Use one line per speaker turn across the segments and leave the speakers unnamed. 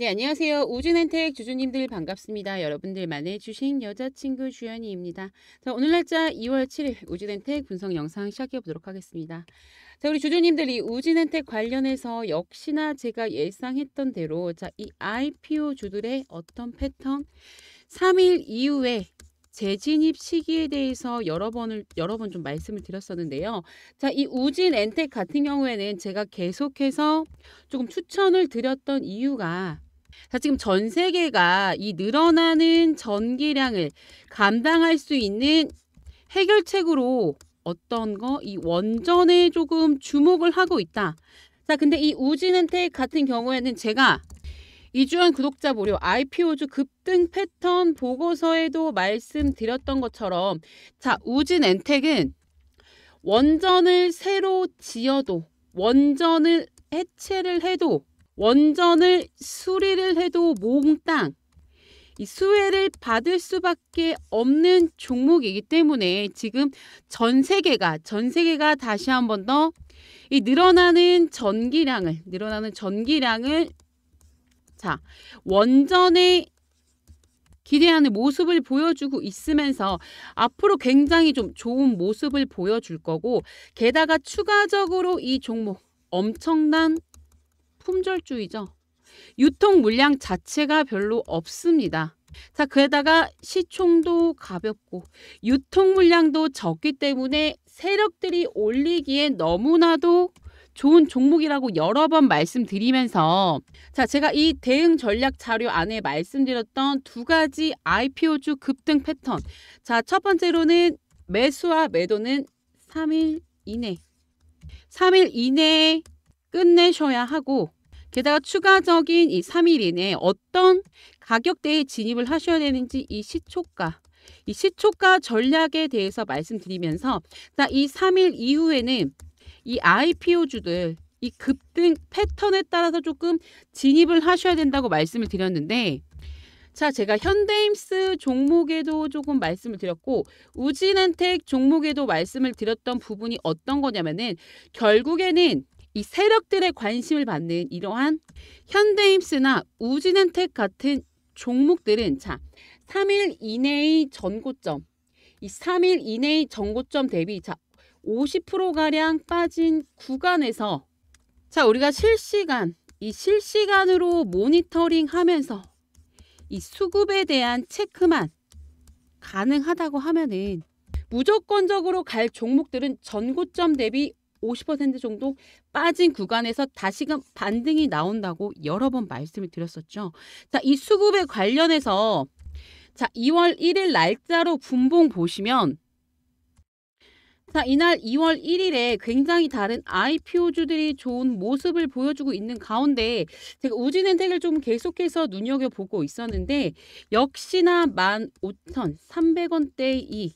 네, 안녕하세요. 우진엔택 주주님들 반갑습니다. 여러분들만의 주식 여자친구 주연이입니다. 자, 오늘 날짜 2월 7일 우진엔택 분석 영상 시작해 보도록 하겠습니다. 자, 우리 주주님들 이우진엔택 관련해서 역시나 제가 예상했던 대로 자, 이 IPO 주들의 어떤 패턴 3일 이후에 재진입 시기에 대해서 여러 번을 여러 번 좀 말씀을 드렸었는데요. 자, 이 우진 엔텍 같은 경우에는 제가 계속해서 조금 추천을 드렸던 이유가 자, 지금 전 세계가 이 늘어나는 전기량을 감당할 수 있는 해결책으로 어떤 거 이 원전에 조금 주목을 하고 있다. 자, 근데 이 우진은택 같은 경우에는 제가 이주연 구독자 무료 IPO주 급등 패턴 보고서에도 말씀드렸던 것처럼 자, 우진 엔텍은 원전을 새로 지어도 원전을 해체를 해도 원전을 수리를 해도 몽땅 이 수혜를 받을 수밖에 없는 종목이기 때문에 지금 전 세계가 전 세계가 다시 한 번더 이 늘어나는 전기량을 늘어나는 전기량을 자원전에 기대하는 모습을 보여주고 있으면서 앞으로 굉장히 좀 좋은 모습을 보여줄 거고 게다가 추가적으로 이 종목 엄청난 품절주의죠. 유통 물량 자체가 별로 없습니다. 자, 그에다가 시총도 가볍고 유통 물량도 적기 때문에 세력들이 올리기에 너무나도 좋은 종목이라고 여러 번 말씀드리면서 자 제가 이 대응 전략 자료 안에 말씀드렸던 두 가지 IPO주 급등 패턴 자첫 번째로는 매수와 매도는 3일 이내 3일 이내에 끝내셔야 하고 게다가 추가적인 이 3일 이내에 어떤 가격대에 진입을 하셔야 되는지 이 시초가 이 시초가 전략에 대해서 말씀드리면서 이 3일 이후에는 이 IPO주들 이 급등 패턴에 따라서 조금 진입을 하셔야 된다고 말씀을 드렸는데 자 제가 현대임스 종목에도 조금 말씀을 드렸고 우진한텍 종목에도 말씀을 드렸던 부분이 어떤 거냐면은 결국에는 이 세력들의 관심을 받는 이러한 현대임스나 우진엔텍 같은 종목들은 자 3일 이내의 전고점 이 3일 이내의 전고점 대비 자 50%가량 빠진 구간에서 자 우리가 실시간 이 실시간으로 모니터링 하면서 이 수급에 대한 체크만 가능하다고 하면은 무조건적으로 갈 종목들은 전고점 대비 50% 정도 빠진 구간에서 다시금 반등이 나온다고 여러 번 말씀을 드렸었죠. 자, 이 수급에 관련해서 자, 2월 1일 날짜로 분봉 보시면 자, 이날 2월 1일에 굉장히 다른 IPO주들이 좋은 모습을 보여주고 있는 가운데 제가 우진엔텍을 좀 계속해서 눈여겨보고 있었는데 역시나 15,300원대의 이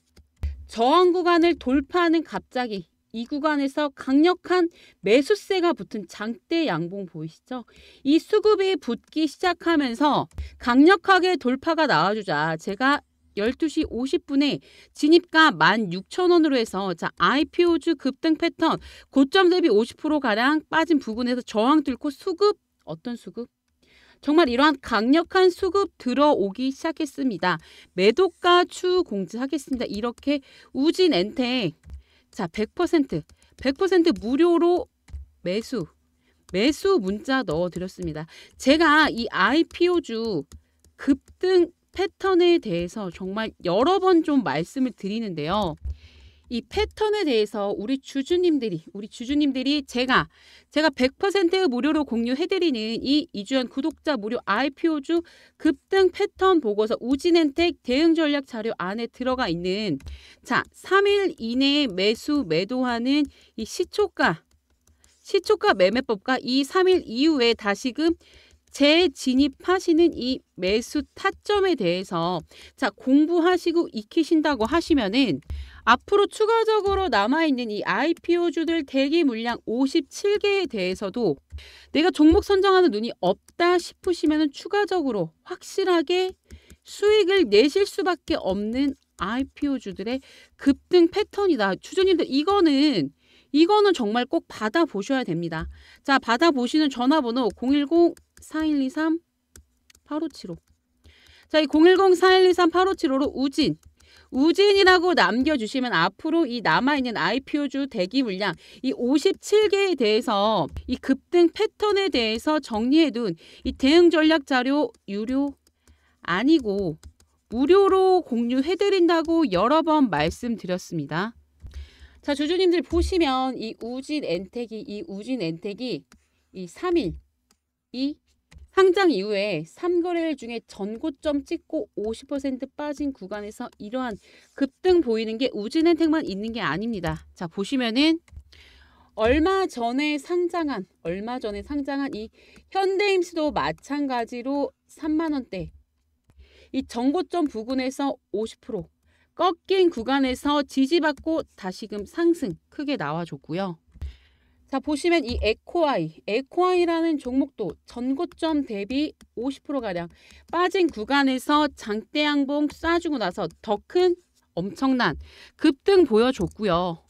저항 구간을 돌파하는 갑자기 이 구간에서 강력한 매수세가 붙은 장대 양봉 보이시죠? 이 수급이 붙기 시작하면서 강력하게 돌파가 나와주자 제가 12시 50분에 진입가 16,000원으로 해서 자 IPO주 급등 패턴 고점 대비 50%가량 빠진 부분에서 저항 뚫고 수급 어떤 수급? 정말 이러한 강력한 수급 들어오기 시작했습니다. 매도가 추 공지하겠습니다. 이렇게 우진 엔텍 자, 100%, 100% 무료로 매수, 매수 문자 넣어드렸습니다. 제가 이 IPO주 급등 패턴에 대해서 정말 여러 번 좀 말씀을 드리는데요. 이 패턴에 대해서 우리 주주님들이 우리 주주님들이 제가 제가 100% 무료로 공유해드리는 이 이주연 구독자 무료 IPO주 급등 패턴 보고서 우진엔텍 대응 전략 자료 안에 들어가 있는 자 3일 이내에 매수 매도하는 이 시초가 시초가 매매법과 이 3일 이후에 다시금 재진입하시는 이 매수 타점에 대해서 자 공부하시고 익히신다고 하시면은 앞으로 추가적으로 남아있는 이 IPO주들 대기 물량 57개에 대해서도 내가 종목 선정하는 눈이 없다 싶으시면 추가적으로 확실하게 수익을 내실 수밖에 없는 IPO주들의 급등 패턴이다. 주주님들 이거는 이거는 정말 꼭 받아보셔야 됩니다. 자 받아보시는 전화번호 010-4123-8575 자, 이 010-4123-8575로 우진, 우진이라고 남겨주시면 앞으로 이 남아있는 IPO주 대기 물량 이 57개에 대해서 이 급등 패턴에 대해서 정리해둔 이 대응 전략 자료 유료 아니고 무료로 공유해드린다고 여러 번 말씀드렸습니다. 자 주주님들 보시면 이 우진 엔텍이 이 우진 엔텍이 이 3일 이 상장 이후에 3거래일 중에 전고점 찍고 50% 빠진 구간에서 이러한 급등 보이는 게우진은택만 있는 게 아닙니다. 자 보시면은 얼마 전에 상장한 얼마 전에 상장한 이 현대임스도 마찬가지로 3만 원대 이 전고점 부근에서 50% 꺾인 구간에서 지지받고 다시금 상승 크게 나와줬고요. 자 보시면 이 에코아이, 에코아이라는 종목도 전고점 대비 50%가량 빠진 구간에서 장대 양봉 쏴주고 나서 더 큰 엄청난 급등 보여줬고요.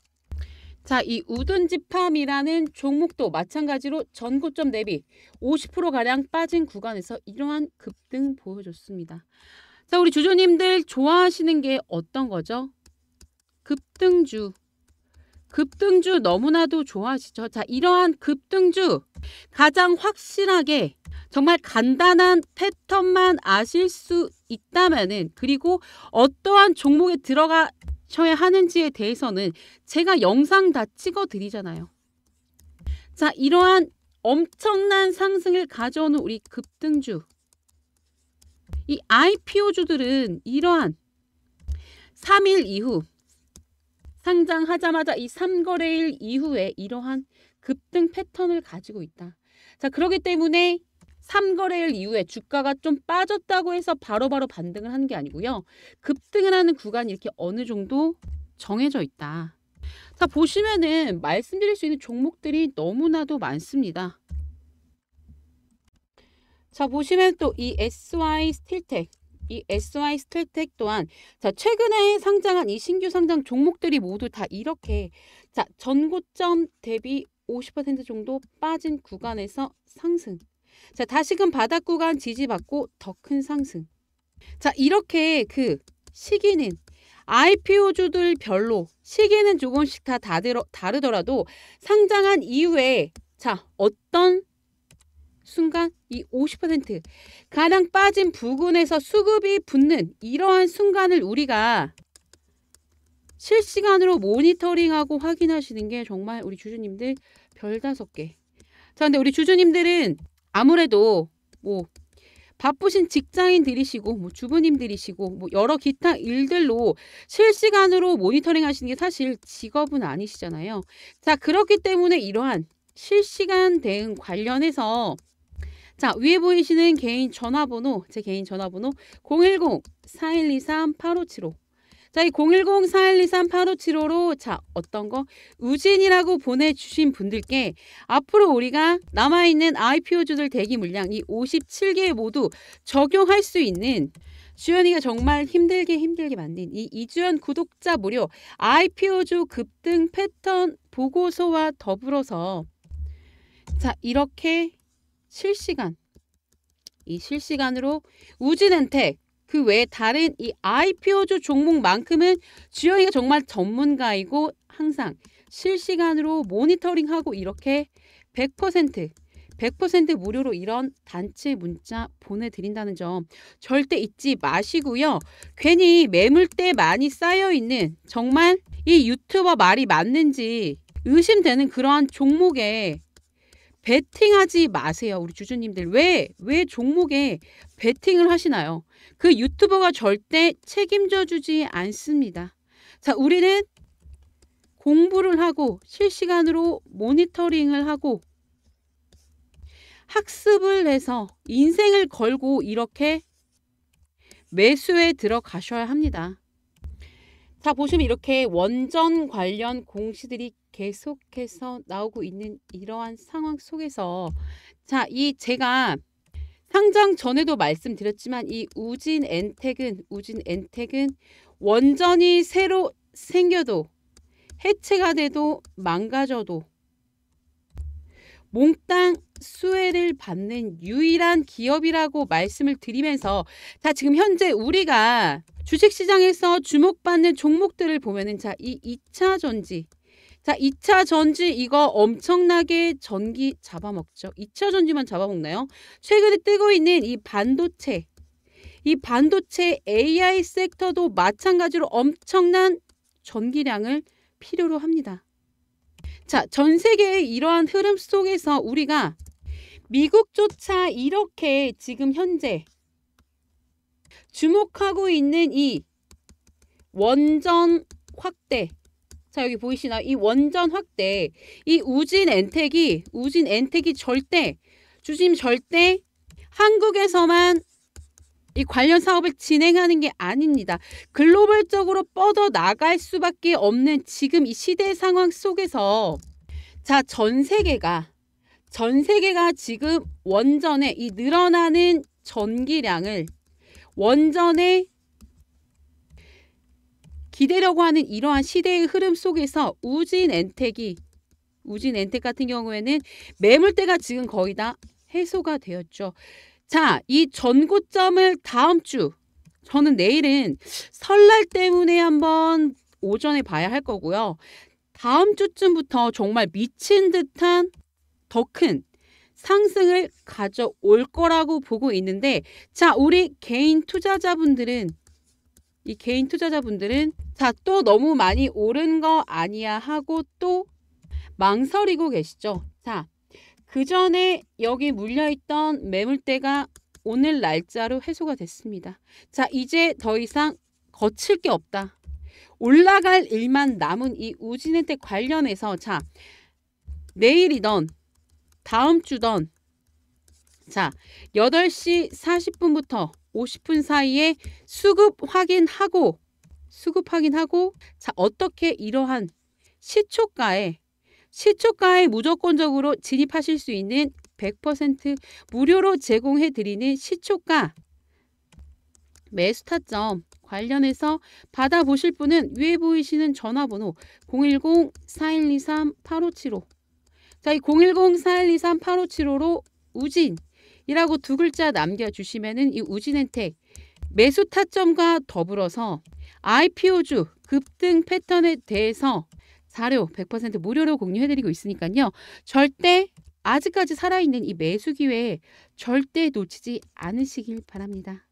자, 이 우둔지팜이라는 종목도 마찬가지로 전고점 대비 50%가량 빠진 구간에서 이러한 급등 보여줬습니다. 자, 우리 주주님들 좋아하시는 게 어떤 거죠? 급등주 급등주 너무나도 좋아하시죠. 자, 이러한 급등주 가장 확실하게 정말 간단한 패턴만 아실 수 있다면은 그리고 어떠한 종목에 들어가셔야 하는지에 대해서는 제가 영상 다 찍어 드리잖아요. 자, 이러한 엄청난 상승을 가져오는 우리 급등주. 이 IPO주들은 이러한 3일 이후 상장하자마자 이 3거래일 이후에 이러한 급등 패턴을 가지고 있다. 자, 그러기 때문에 3거래일 이후에 주가가 좀 빠졌다고 해서 바로바로 바로 반등을 하는 게 아니고요. 급등을 하는 구간이 이렇게 어느 정도 정해져 있다. 자, 보시면은 말씀드릴 수 있는 종목들이 너무나도 많습니다. 자, 보시면 또 이 SY 스틸텍 이 SI 스텔텍 또한 자 최근에 상장한 이 신규 상장 종목들이 모두 다 이렇게 자 전고점 대비 50% 정도 빠진 구간에서 상승 자 다시금 바닥 구간 지지받고 더 큰 상승 자 이렇게 그 시기는 IPO주들 별로 시기는 조금씩 다 다르, 다르더라도 상장한 이후에 자 어떤 순간 이 50%가장 빠진 부근에서 수급이 붙는 이러한 순간을 우리가 실시간으로 모니터링하고 확인하시는 게 정말 우리 주주님들 별다섯 개. 자, 근데 우리 주주님들은 아무래도 뭐 바쁘신 직장인들이시고 뭐 주부님들이시고 뭐 여러 기타 일들로 실시간으로 모니터링 하시는 게 사실 직업은 아니시잖아요. 자, 그렇기 때문에 이러한 실시간 대응 관련해서 자, 위에 보이시는 개인 전화번호, 제 개인 전화번호 010-4123-8575. 자, 이 010-4123-8575로 자, 어떤 거? 우진이라고 보내주신 분들께 앞으로 우리가 남아있는 IPO주들 대기 물량 이 57개 모두 적용할 수 있는 주연이가 정말 힘들게 힘들게 만든 이 이주연 구독자 무료 IPO주 급등 패턴 보고서와 더불어서 자, 이렇게 실시간 이 실시간으로 우진은택 그 외에 다른 이 IPO주 종목만큼은 주영이가 정말 전문가이고 항상 실시간으로 모니터링하고 이렇게 100% 100% 무료로 이런 단체 문자 보내드린다는 점 절대 잊지 마시고요. 괜히 매물대 많이 쌓여있는 정말 이 유튜버 말이 맞는지 의심되는 그러한 종목에 베팅하지 마세요. 우리 주주님들. 왜, 왜 종목에 베팅을 하시나요? 그 유튜버가 절대 책임져 주지 않습니다. 자, 우리는 공부를 하고 실시간으로 모니터링을 하고 학습을 해서 인생을 걸고 이렇게 매수에 들어가셔야 합니다. 자, 보시면 이렇게 원전 관련 공시들이 계속해서 나오고 있는 이러한 상황 속에서 자, 이 제가 상장 전에도 말씀드렸지만 이 우진 엔텍은 우진 엔텍은 원전이 새로 생겨도 해체가 돼도 망가져도 몽땅 수혜를 받는 유일한 기업이라고 말씀을 드리면서 자 지금 현재 우리가 주식시장에서 주목받는 종목들을 보면은 자이 2차 전지 자, 2차 전지 이거 엄청나게 전기 잡아먹죠. 2차 전지만 잡아먹나요? 최근에 뜨고 있는 이 반도체. 이 반도체 AI 섹터도 마찬가지로 엄청난 전기량을 필요로 합니다. 자, 전 세계의 이러한 흐름 속에서 우리가 미국조차 이렇게 지금 현재 주목하고 있는 이 원전 확대 자 여기 보이시나 이 원전 확대 이 우진 엔텍이 우진 엔텍이 절대 주심 절대 한국에서만 이 관련 사업을 진행하는 게 아닙니다. 글로벌적으로 뻗어 나갈 수밖에 없는 지금 이 시대 상황 속에서 자, 전 세계가 전 세계가 지금 원전의 이 늘어나는 전기량을 원전의 기대려고 하는 이러한 시대의 흐름 속에서 우진 엔텍이 우진 엔텍 같은 경우에는 매물대가 지금 거의 다 해소가 되었죠. 자, 이 전고점을 다음 주 저는 내일은 설날 때문에 한번 오전에 봐야 할 거고요. 다음 주쯤부터 정말 미친 듯한 더 큰 상승을 가져올 거라고 보고 있는데 자, 우리 개인 투자자분들은 이 개인 투자자분들은 자, 또 너무 많이 오른 거 아니야 하고 또 망설이고 계시죠. 자, 그 전에 여기 물려있던 매물대가 오늘 날짜로 해소가 됐습니다. 자, 이제 더 이상 거칠 게 없다. 올라갈 일만 남은 이우진한테 관련해서 자, 내일이던 다음 주던 자, 8시 40분부터 50분 사이에 수급 확인하고 수급 확인하고 자, 어떻게 이러한 시초가에 시초가에 무조건적으로 진입하실 수 있는 100% 무료로 제공해 드리는 시초가 매수 타점 관련해서 받아보실 분은 위에 보이시는 전화번호 010-4123-8575 자, 그러니까 이 010-4123-8575로 우진 이라고 두 글자 남겨주시면이 우진엔텍 매수 타점과 더불어서 IPO주 급등 패턴에 대해서 자료 100% 무료로 공유해드리고 있으니까요. 절대 아직까지 살아있는 이 매수 기회에 절대 놓치지 않으시길 바랍니다.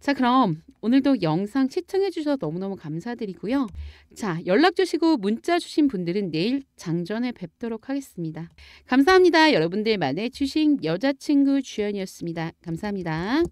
자 그럼 오늘도 영상 시청해 주셔서 너무너무 감사드리고요. 자 연락 주시고 문자 주신 분들은 내일 장전에 뵙도록 하겠습니다. 감사합니다. 여러분들만의 주식 여자친구 주연이었습니다. 감사합니다.